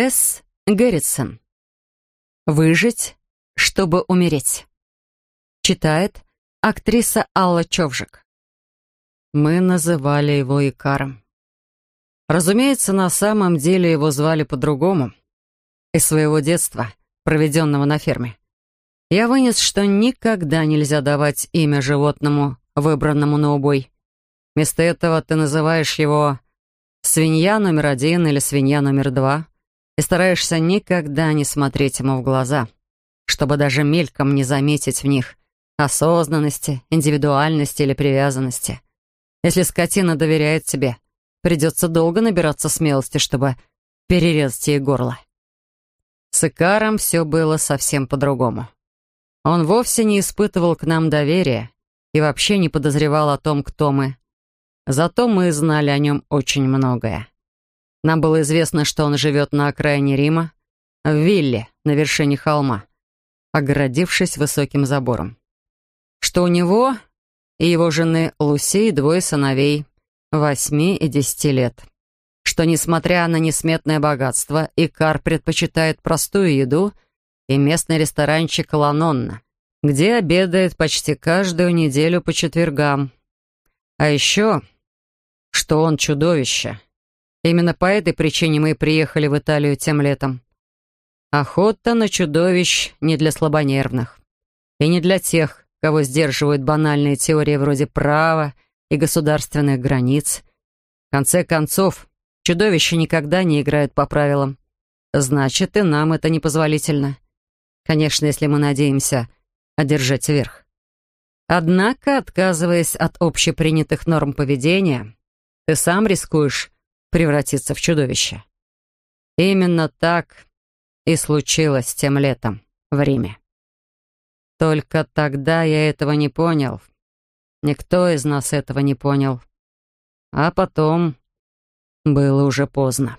Тесс Гэрритсон. «Выжить, чтобы умереть». Читает актриса Алла Човжик. Мы называли его Икаром. Разумеется, на самом деле его звали по-другому. Из своего детства, проведенного на ферме. Я вынес, что никогда нельзя давать имя животному, выбранному на убой. Вместо этого ты называешь его «свинья номер один» или «свинья номер два» и стараешься никогда не смотреть ему в глаза, чтобы даже мельком не заметить в них осознанности, индивидуальности или привязанности. Если скотина доверяет тебе, придется долго набираться смелости, чтобы перерезать ей горло. С Икаром все было совсем по-другому. Он вовсе не испытывал к нам доверия и вообще не подозревал о том, кто мы. Зато мы знали о нем очень многое. Нам было известно, что он живет на окраине Рима, в вилле на вершине холма, огородившись высоким забором. Что у него и его жены Луси двое сыновей, восьми и десяти лет. Что, несмотря на несметное богатство, Икар предпочитает простую еду и местный ресторанчик «Ланонна», где обедает почти каждую неделю по четвергам. А еще, что он чудовище — Именно по этой причине мы и приехали в Италию тем летом. Охота на чудовищ не для слабонервных. И не для тех, кого сдерживают банальные теории вроде права и государственных границ. В конце концов, чудовища никогда не играют по правилам. Значит, и нам это непозволительно. Конечно, если мы надеемся одержать верх. Однако, отказываясь от общепринятых норм поведения, ты сам рискуешь превратиться в чудовище. Именно так и случилось тем летом в Риме. Только тогда я этого не понял. Никто из нас этого не понял. А потом было уже поздно.